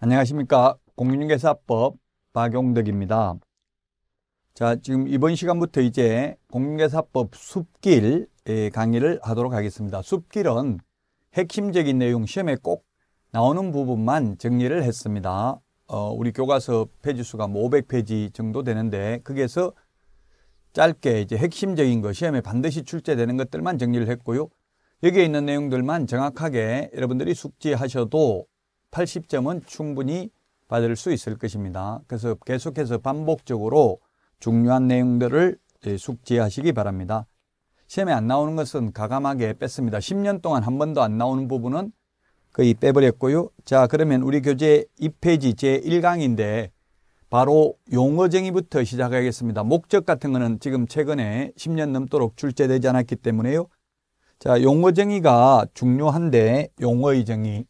안녕하십니까 공인중개사법 박용덕입니다 자 지금 이번 시간부터 이제 공인중개사법 숲길 강의를 하도록 하겠습니다 숲길은 핵심적인 내용 시험에 꼭 나오는 부분만 정리를 했습니다 어, 우리 교과서 페이지수가 500페이지 뭐 정도 되는데 거기에서 짧게 이제 핵심적인 것 시험에 반드시 출제되는 것들만 정리를 했고요 여기에 있는 내용들만 정확하게 여러분들이 숙지하셔도 80점은 충분히 받을 수 있을 것입니다. 그래서 계속해서 반복적으로 중요한 내용들을 예, 숙지하시기 바랍니다. 시험에 안 나오는 것은 가감하게 뺐습니다. 10년 동안 한 번도 안 나오는 부분은 거의 빼버렸고요. 자 그러면 우리 교재 2페이지 제1강인데 바로 용어쟁이부터 시작하겠습니다. 목적 같은 거는 지금 최근에 10년 넘도록 출제되지 않았기 때문에요. 자 용어쟁이가 중요한데 용어의 정의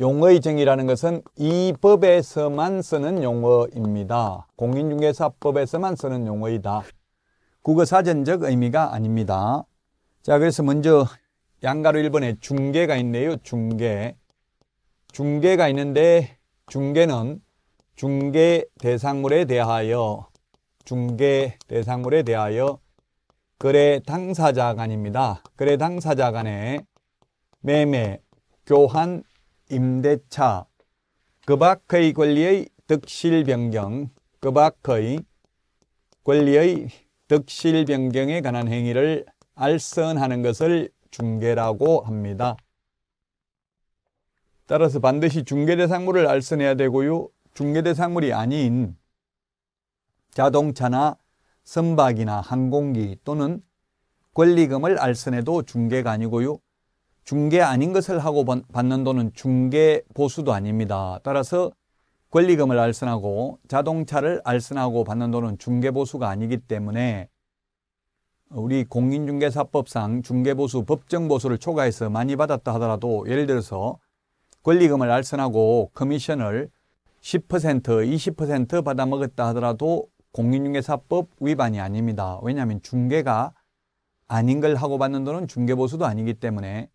용어의 정이라는 것은 이 법에서만 쓰는 용어입니다. 공인중개사법에서만 쓰는 용어이다. 국어사전적 의미가 아닙니다. 자, 그래서 먼저 양가로 1번에 중개가 있네요. 중개. 중개가 있는데 중개는 중개 대상물에 대하여 중개 대상물에 대하여 거래 당사자 간입니다. 거래 당사자 간의 매매, 교환, 임대차, 그밖의 권리의 득실 변경, 그밖의 권리의 득실 변경에 관한 행위를 알선하는 것을 중개라고 합니다. 따라서 반드시 중개대상물을 알선해야 되고요. 중개대상물이 아닌 자동차나 선박이나 항공기 또는 권리금을 알선해도 중개가 아니고요. 중개 아닌 것을 하고 받는 돈은 중개 보수도 아닙니다. 따라서 권리금을 알선하고 자동차를 알선하고 받는 돈은 중개 보수가 아니기 때문에 우리 공인중개사법상 중개보수 법정보수를 초과해서 많이 받았다 하더라도 예를 들어서 권리금을 알선하고 커미션을 10% 20% 받아먹었다 하더라도 공인중개사법 위반이 아닙니다. 왜냐하면 중개가 아닌 걸 하고 받는 돈은 중개보수도 아니기 때문에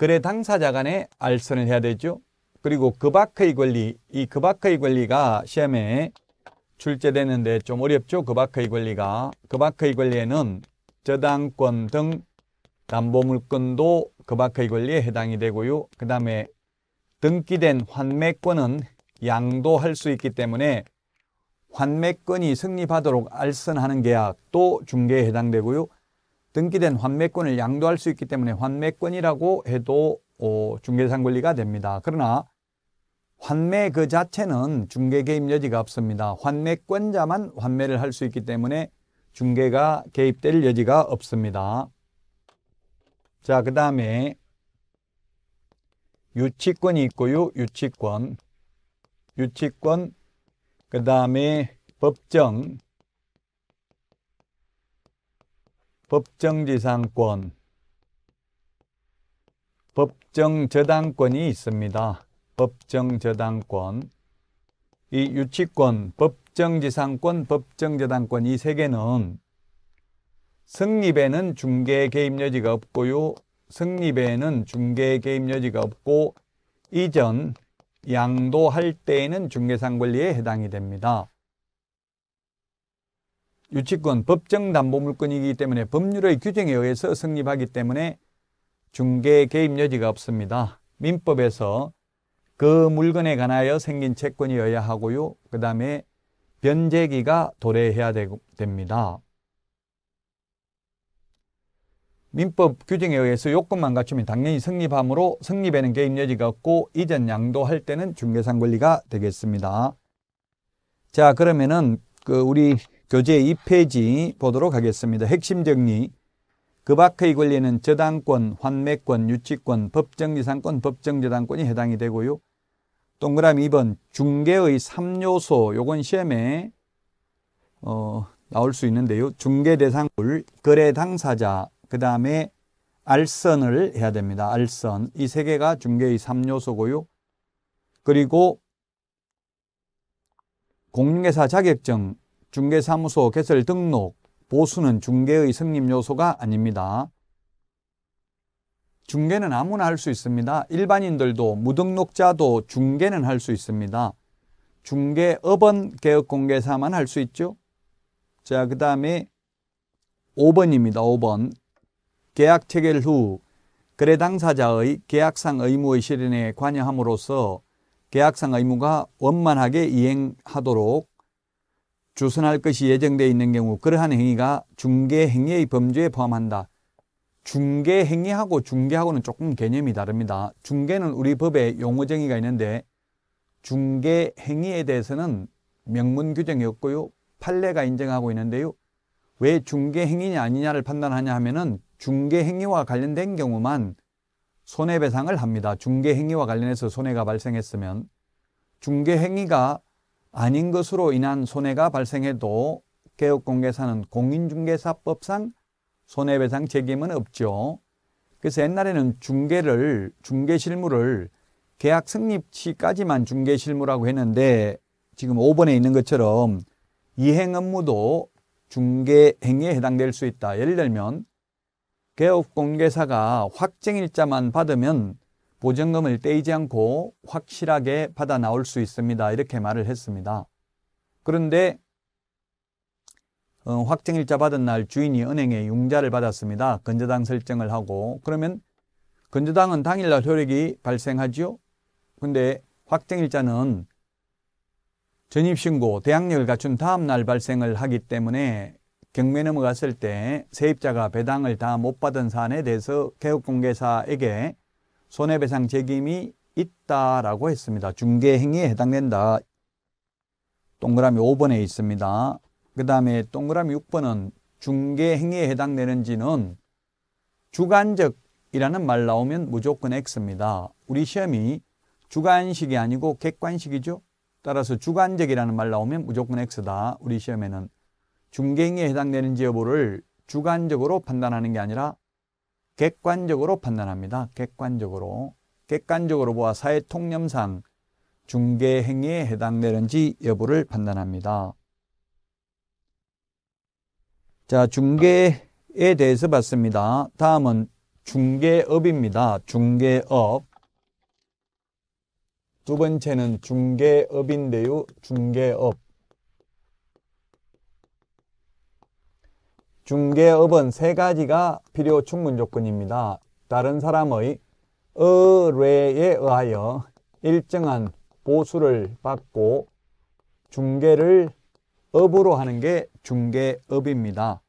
거래 당사자 간에 알선을 해야 되죠. 그리고 그밖의 권리, 이 그밖의 권리가 시험에 출제되는데 좀 어렵죠. 그밖의 권리가. 그밖의 권리에는 저당권 등 담보물건도 그밖의 권리에 해당이 되고요. 그 다음에 등기된 환매권은 양도할 수 있기 때문에 환매권이 승리하도록 알선하는 계약도 중개에 해당되고요. 등기된 환매권을 양도할 수 있기 때문에 환매권이라고 해도 어, 중개상 권리가 됩니다. 그러나 환매 그 자체는 중개 개입 여지가 없습니다. 환매권자만 환매를 할 수 있기 때문에 중개가 개입될 여지가 없습니다. 자, 그 다음에 유치권이 있고요. 유치권, 유치권, 그 다음에 법정, 법정지상권, 법정저당권이 있습니다. 법정저당권, 이 유치권, 법정지상권, 법정저당권 이 세 개는 승립에는 중개 개입 여지가 없고요. 승립에는 중개 개입 여지가 없고 이전 양도할 때에는 중개상 권리에 해당이 됩니다. 유치권 법정담보물권이기 때문에 법률의 규정에 의해서 성립하기 때문에 중개 개입 여지가 없습니다. 민법에서 그 물건에 관하여 생긴 채권이어야 하고요. 그 다음에 변제기가 도래해야 되, 됩니다. 민법 규정에 의해서 요건만 갖추면 당연히 성립하므로 성립에는 개입 여지가 없고 이전 양도할 때는 중개상 권리가 되겠습니다. 자 그러면은 그 우리 교재 2페이지 보도록 하겠습니다. 핵심 정리. 그 밖의 권리는 저당권, 환매권, 유치권, 법정지상권, 법정저당권이 해당이 되고요. 동그라미 2번 중개의 3요소 요건 시험에 어, 나올 수 있는데요. 중개 대상물, 거래 당사자, 그 다음에 알선을 해야 됩니다. 알선. 이 세 개가 중개의 3요소고요. 그리고 공인회사 자격증 중개사무소 개설 등록, 보수는 중개의 승립 요소가 아닙니다. 중개는 아무나 할 수 있습니다. 일반인들도 무등록자도 중개는 할 수 있습니다. 중개업은 개업공개사만 할 수 있죠. 자, 그 다음에 5번입니다. 5번. 계약 체결 후 거래 당사자의 계약상 의무의 실현에 관여함으로써 계약상 의무가 원만하게 이행하도록 주선할 것이 예정되어 있는 경우 그러한 행위가 중개 행위의 범죄에 포함한다. 중개 행위하고 중개하고는 조금 개념이 다릅니다. 중개는 우리 법에 용어 정의가 있는데 중개 행위에 대해서는 명문 규정이 없고요. 판례가 인정하고 있는데요. 왜 중개 행위냐 아니냐를 판단하냐 하면은 중개 행위와 관련된 경우만 손해배상을 합니다. 중개 행위와 관련해서 손해가 발생했으면 중개 행위가 아닌 것으로 인한 손해가 발생해도 개업공개사는 공인중개사법상 손해배상 책임은 없죠. 그래서 옛날에는 중개를 중개 실무를 계약 승립 시까지만 중개 실무라고 했는데 지금 5번에 있는 것처럼 이행 업무도 중개 행위에 해당될 수 있다. 예를 들면 개업 공개사가 확정일자만 받으면 보증금을 떼이지 않고 확실하게 받아 나올 수 있습니다. 이렇게 말을 했습니다. 그런데 어, 확정일자 받은 날 주인이 은행에 융자를 받았습니다. 건저당 설정을 하고 그러면 건저당은 당일날 효력이 발생하지요. 근데 확정일자는 전입신고, 대항력을 갖춘 다음날 발생을 하기 때문에 경매 넘어갔을 때 세입자가 배당을 다 못 받은 사안에 대해서 개업공개사에게 손해배상 책임이 있다라고 했습니다. 중개 행위에 해당된다. 동그라미 5번에 있습니다. 그 다음에 동그라미 6번은 중개 행위에 해당되는지는 주관적이라는 말 나오면 무조건 X입니다. 우리 시험이 주관식이 아니고 객관식이죠. 따라서 주관적이라는 말 나오면 무조건 X다. 우리 시험에는 중개행위에 해당되는지 여부를 주관적으로 판단하는 게 아니라 객관적으로 판단합니다. 객관적으로. 객관적으로 보아 사회 통념상 중개 행위에 해당되는지 여부를 판단합니다. 자, 중개에 대해서 봤습니다. 다음은 중개업입니다. 중개업. 두 번째는 중개업인데요. 중개업. 중개업은 세 가지가 필요 충분 조건입니다. 다른 사람의 의뢰에 의하여 일정한 보수를 받고 중개를 업으로 하는 게 중개업입니다.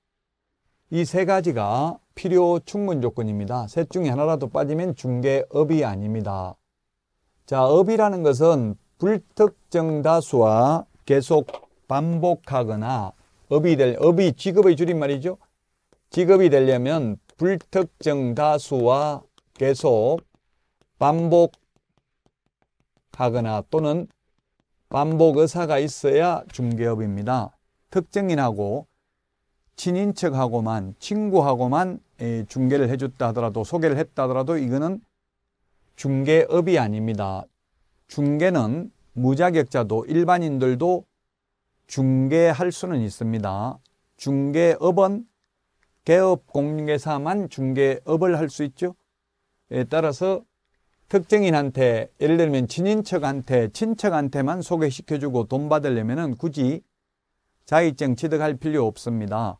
이 세 가지가 필요 충분 조건입니다. 셋 중에 하나라도 빠지면 중개업이 아닙니다. 자, 업이라는 것은 불특정 다수와 계속 반복하거나 업이 될 업이 직업의 줄임말이죠. 직업이 되려면 불특정 다수와 계속 반복하거나 또는 반복 의사가 있어야 중개업입니다. 특정인하고 친인척하고만 친구하고만 중개를 해줬다 하더라도 소개를 했다 하더라도 이거는 중개업이 아닙니다. 중개는 무자격자도 일반인들도 중개할 수는 있습니다. 중개업은 개업 공인중개사만 중개업을 할 수 있죠. 따라서 특정인한테 예를 들면 친인척한테 친척한테만 소개시켜주고 돈 받으려면 굳이 자격증 취득할 필요 없습니다.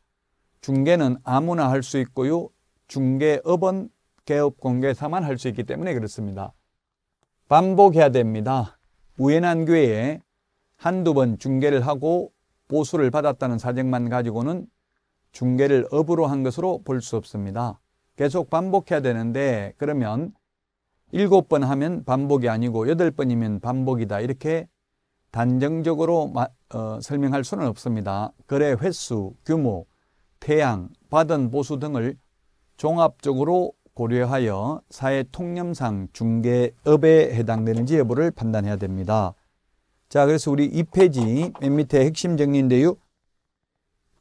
중개는 아무나 할 수 있고요. 중개업은 개업 공개사만 할 수 있기 때문에 그렇습니다. 반복해야 됩니다. 우연한 기회에 한두 번 중계를 하고 보수를 받았다는 사정만 가지고는 중계를 업으로 한 것으로 볼 수 없습니다. 계속 반복해야 되는데 그러면 일곱 번 하면 반복이 아니고 여덟 번이면 반복이다 이렇게 단정적으로 마, 어, 설명할 수는 없습니다. 거래 횟수, 규모, 태양, 받은 보수 등을 종합적으로 고려하여 사회 통념상 중개업에 해당되는지 여부를 판단해야 됩니다. 자, 그래서 우리 이페이지맨 밑에 핵심 정리인데요.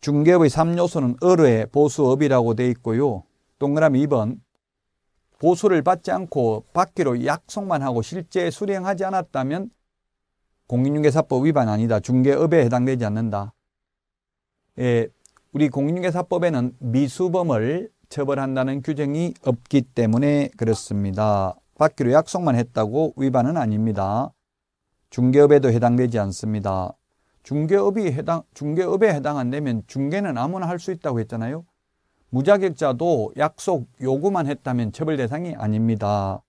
중개업의 3요소는 의뢰, 보수업이라고 되어 있고요. 동그라미 2번. 보수를 받지 않고 받기로 약속만 하고 실제 수령하지 않았다면 공인중개사법 위반 아니다. 중개업에 해당되지 않는다. 예, 우리 공인중개사법에는 미수범을 처벌한다는 규정이 없기 때문에 그렇습니다. 받기로 약속만 했다고 위반은 아닙니다. 중개업에도 해당되지 않습니다. 중개업이 해당 중개업에 해당 안 되면 중개는 아무나 할 수 있다고 했잖아요. 무자격자도 약속 요구만 했다면 처벌 대상이 아닙니다.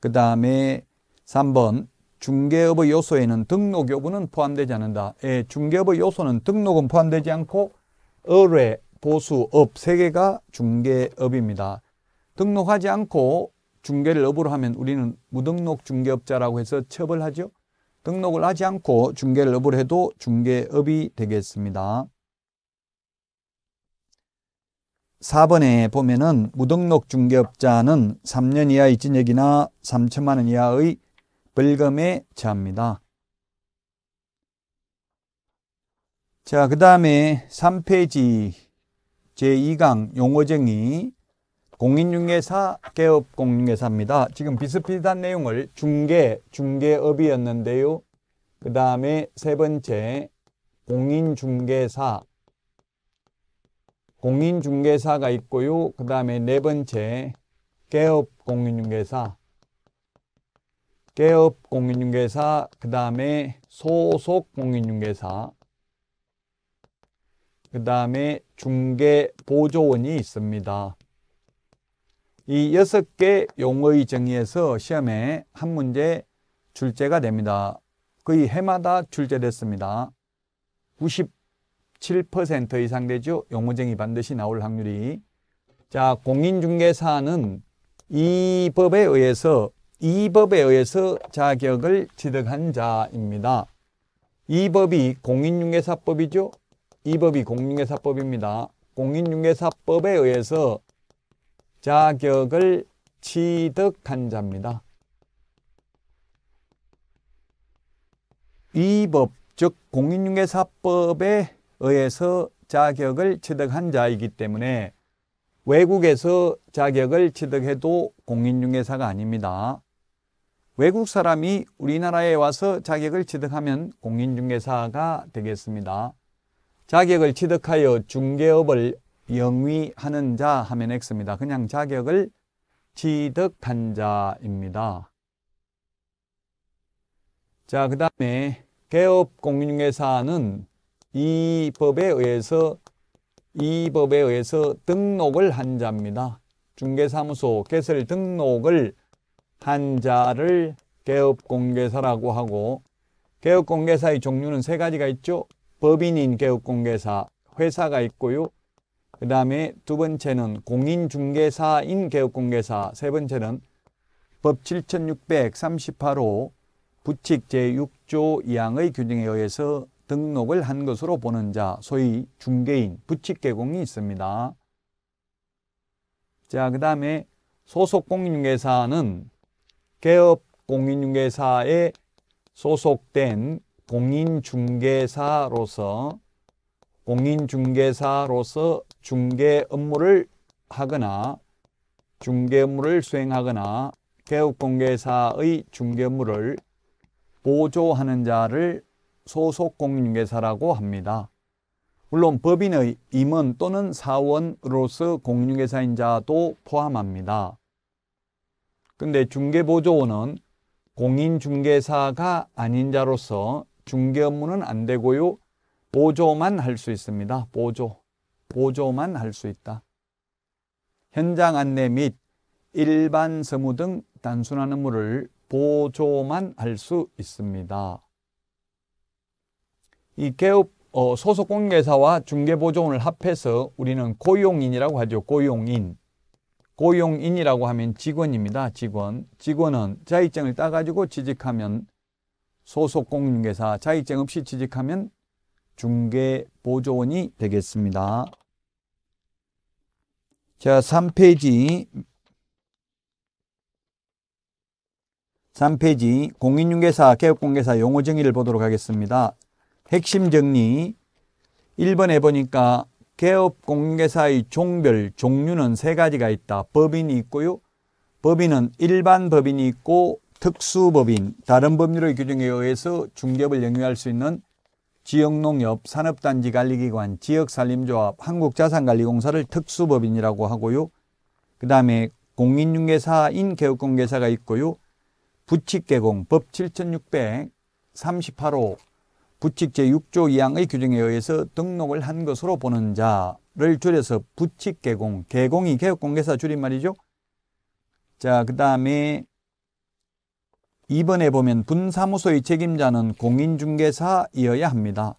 그 다음에 3번 중개업의 요소에는 등록 여부는 포함되지 않는다. 예, 중개업의 요소는 등록은 포함되지 않고 의뢰, 보수, 업세 개가 중개업입니다. 등록하지 않고 중개를 업으로 하면 우리는 무등록 중개업자라고 해서 처벌하죠. 등록을 하지 않고 중개를 업을 해도 중개업이 되겠습니다. 4번에 보면은 무등록 중개업자는 3년 이하의 징역이나 3천만 원 이하의 벌금에 처합니다. 자, 그 다음에 3페이지 제2강 용어정의 공인중개사 개업 공인중개사입니다. 지금 비슷비슷한 내용을 중개, 중개업이었는데요. 그 다음에 세 번째 공인중개사 공인중개사가 있고요. 그 다음에 네 번째 개업 공인중개사 개업 공인중개사 그 다음에 소속 공인중개사 그 다음에 중개보조원이 있습니다. 이 여섯 개 용어의 정의에서 시험에 한 문제 출제가 됩니다. 거의 해마다 출제됐습니다. 97% 이상 되죠. 용어정의 반드시 나올 확률이. 자, 공인중개사는 이 법에 의해서 이 법에 의해서 자격을 취득한 자입니다. 이 법이 공인중개사법이죠. 이 법이 공인중개사법입니다. 공인중개사법에 의해서 자격을 취득한 자입니다. 이 법, 즉 공인중개사법에 의해서 자격을 취득한 자이기 때문에 외국에서 자격을 취득해도 공인중개사가 아닙니다. 외국 사람이 우리나라에 와서 자격을 취득하면 공인중개사가 되겠습니다. 자격을 취득하여 중개업을 영위하는 자 하면 X입니다. 그냥 자격을 취득한 자입니다. 자, 그 다음에 개업공인중개사는 이 법에 의해서 이 법에 의해서 등록을 한 자입니다. 중개사무소 개설 등록을 한 자를 개업공개사라고 하고 개업공개사의 종류는 세 가지가 있죠. 법인인 개업공개사, 회사가 있고요. 그 다음에 두 번째는 공인중개사인 개업공개사, 세 번째는 법 7638호 부칙 제6조 2항의 규정에 의해서 등록을 한 것으로 보는 자, 소위 중개인, 부칙개공이 있습니다. 자, 그 다음에 소속공인중개사는 개업공인중개사에 소속된 공인중개사로서 공인중개사로서 중개 업무를 하거나 중개 업무를 수행하거나 개업공개사의 중개 업무를 보조하는 자를 소속공인중개사라고 합니다. 물론 법인의 임원 또는 사원으로서 공인중개사인 자도 포함합니다. 근데 중개보조원은 공인중개사가 아닌 자로서 중개 업무는 안 되고요. 보조만 할 수 있습니다. 보조. 보조만 할 수 있다. 현장 안내 및 일반 서무 등 단순한 업무를 보조만 할 수 있습니다. 이 개업 어, 소속 공개사와 중개보조원을 합해서 우리는 고용인이라고 하죠. 고용인. 고용인이라고 하면 직원입니다. 직원. 직원은 자격증을 따가지고 취직하면 소속 공인계사 자격증 없이 취직하면 중개 보조원이 되겠습니다. 자, 3페이지 3페이지 공인중개사 개업공개사 용어 정의를 보도록 하겠습니다. 핵심 정리 1번에 보니까 개업공개사의 종별, 종류는 세 가지가 있다. 법인이 있고요. 법인은 일반 법인이 있고 특수법인, 다른 법률의 규정에 의해서 중개업을 영위할 수 있는 지역농협, 산업단지 관리기관, 지역산림조합, 한국자산관리공사를 특수법인이라고 하고요. 그 다음에 공인중개사인 개업공개사가 있고요. 부칙개공 법 7638호 부칙 제6조 2항의 규정에 의해서 등록을 한 것으로 보는 자를 줄여서 부칙개공, 개공이 개업공개사 줄임말이죠. 자, 그 다음에 2번에 보면 분사무소의 책임자는 공인중개사이어야 합니다.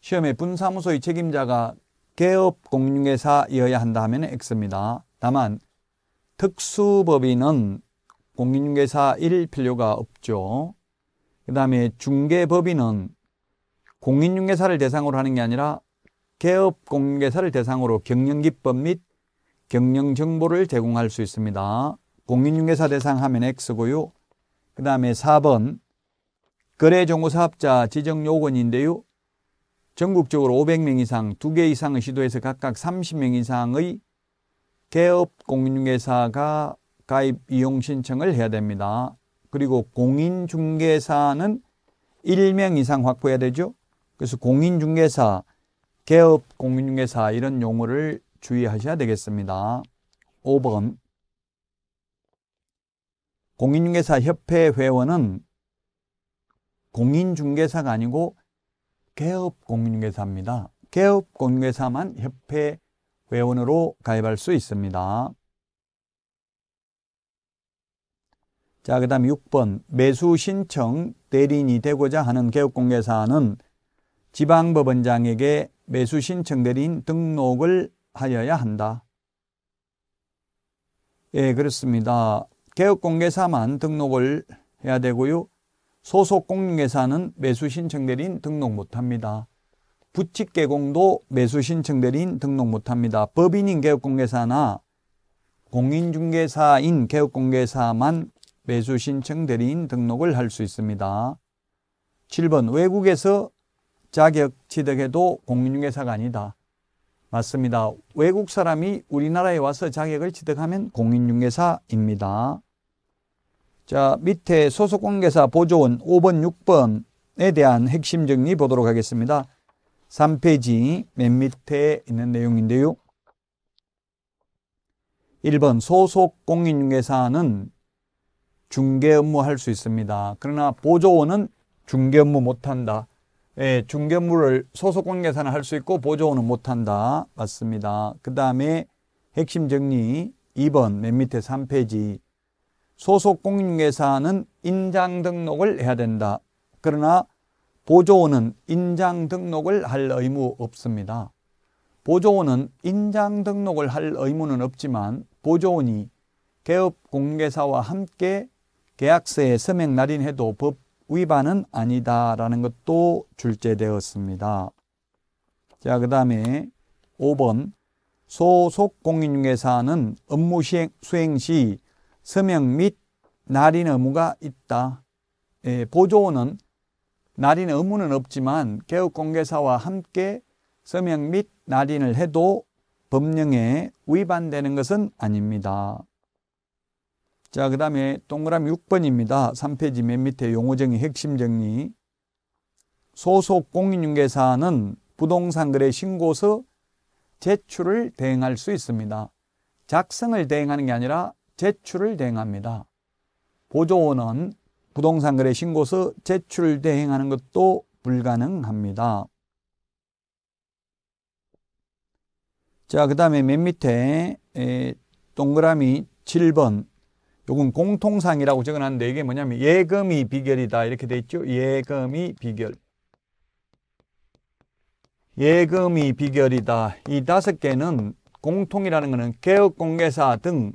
시험에 분사무소의 책임자가 개업 공인중개사이어야 한다 하면 X입니다. 다만 특수법인은 공인중개사일 필요가 없죠. 그 다음에 중개법인은 공인중개사를 대상으로 하는 게 아니라 개업 공인중개사를 대상으로 경영기법 및 경영정보를 제공할 수 있습니다. 공인중개사 대상 하면 X고요. 그 다음에 4번 거래정보사업자 지정요건인데요. 전국적으로 500명 이상, 2개 이상의 시도에서 각각 30명 이상의 개업 공인중개사가 가입 이용 신청을 해야 됩니다. 그리고 공인중개사는 1명 이상 확보해야 되죠. 그래서 공인중개사, 개업 공인중개사 이런 용어를 주의하셔야 되겠습니다. 5번 공인중개사 협회 회원은 공인중개사가 아니고 개업 공인중개사입니다. 개업 공인중개사만 협회 회원으로 가입할 수 있습니다. 자, 그 다음 6번 매수 신청 대리인이 되고자 하는 개업공개사는 지방법원장에게 매수 신청 대리인 등록을 하여야 한다. 예, 그렇습니다. 개업공개사만 등록을 해야 되고요. 소속 공인계사는 매수 신청 대리인 등록 못합니다. 부칙 개공도 매수 신청 대리인 등록 못합니다. 법인인 개업공개사나 공인중개사인 개업공개사만 매수 신청 대리인 등록을 할 수 있습니다. 7번 외국에서 자격 취득해도 공인중개사가 아니다. 맞습니다. 외국 사람이 우리나라에 와서 자격을 취득하면 공인중개사입니다. 자, 밑에 소속 관계사 보조원 5번, 6번에 대한 핵심 정리 보도록 하겠습니다. 3페이지 맨 밑에 있는 내용인데요. 1번 소속 공인중개사는 중개 업무 할 수 있습니다. 그러나 보조원은 중개 업무 못한다. 예, 중개 업무를 소속 관계사는 할 수 있고 보조원은 못한다. 맞습니다. 그 다음에 핵심 정리 2번 맨 밑에 3페이지 소속 공인중개사는 인장 등록을 해야 된다. 그러나 보조원은 인장 등록을 할 의무 없습니다. 보조원은 인장 등록을 할 의무는 없지만 보조원이 개업 공개사와 함께 계약서에 서명 날인해도 법 위반은 아니다라는 것도 출제되었습니다. 자, 그 다음에 5번 소속 공인중개사는 업무 시행, 수행 시 서명 및 날인 의무가 있다. 예, 보조원은 날인 의무는 없지만 개업공개사와 함께 서명 및 날인을 해도 법령에 위반되는 것은 아닙니다. 자, 그 다음에 동그라미 6번입니다. 3페이지 맨 밑에 용어정의 핵심 정리. 소속 공인중개사는 부동산 거래 신고서 제출을 대행할 수 있습니다. 작성을 대행하는 게 아니라 제출을 대행합니다. 보조원은 부동산 거래 신고서 제출을 대행하는 것도 불가능합니다. 자, 그 다음에 맨 밑에 에, 동그라미 7번 요건 공통상이라고 적어놨는데 이게 뭐냐면 예금이 비결이다 이렇게 돼 있죠. 예금이 비결. 예금이 비결이다. 이 다섯 개는 공통이라는 것은 개업공개사 등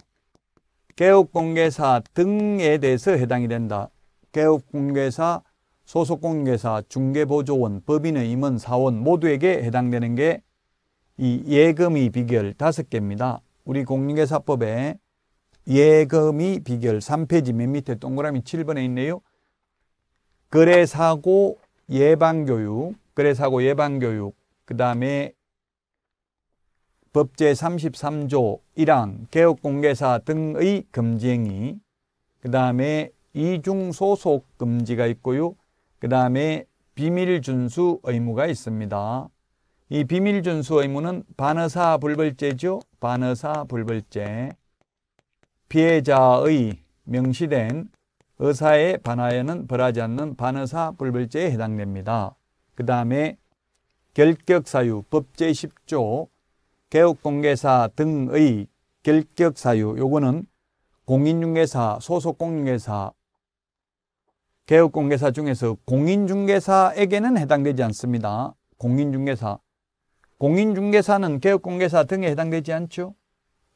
개업공개사 등에 대해서 해당이 된다. 개업공개사, 소속공개사, 중개보조원, 법인의 임원, 사원 모두에게 해당되는 게 이 예금이 비결 다섯 개입니다. 우리 공인회사법에 예금이 비결 3페이지 맨 밑에 동그라미 7번에 있네요. 거래사고 예방교육, 거래사고 예방교육, 그 다음에 법 제33조 1항 개업공개사 등의 금지행위 그 다음에 이중소속 금지가 있고요 그 다음에 비밀준수 의무가 있습니다 이 비밀준수 의무는 반의사 불벌죄죠 반의사 불벌죄 피해자의 명시된 의사에 반하여는 벌하지 않는 반의사 불벌죄에 해당됩니다 그 다음에 결격사유 법 제10조 개업공개사 등의 결격사유 요거는 공인중개사, 소속공인중개사, 개업공개사 중에서 공인중개사에게는 해당되지 않습니다. 공인중개사. 공인중개사는 개업공개사 등에 해당되지 않죠.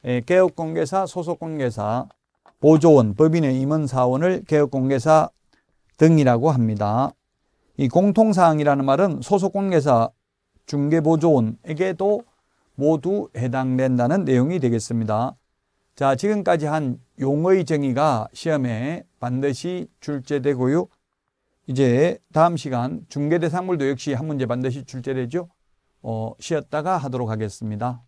예, 개업공개사, 소속공개사, 보조원, 법인의 임원사원을 개업공개사 등이라고 합니다. 이 공통사항이라는 말은 소속공개사, 중개보조원에게도 모두 해당된다는 내용이 되겠습니다. 자, 지금까지 한 용의 정의가 시험에 반드시 출제되고요. 이제 다음 시간 중개대상물도 역시 한 문제 반드시 출제되죠. 어, 쉬었다가 하도록 하겠습니다.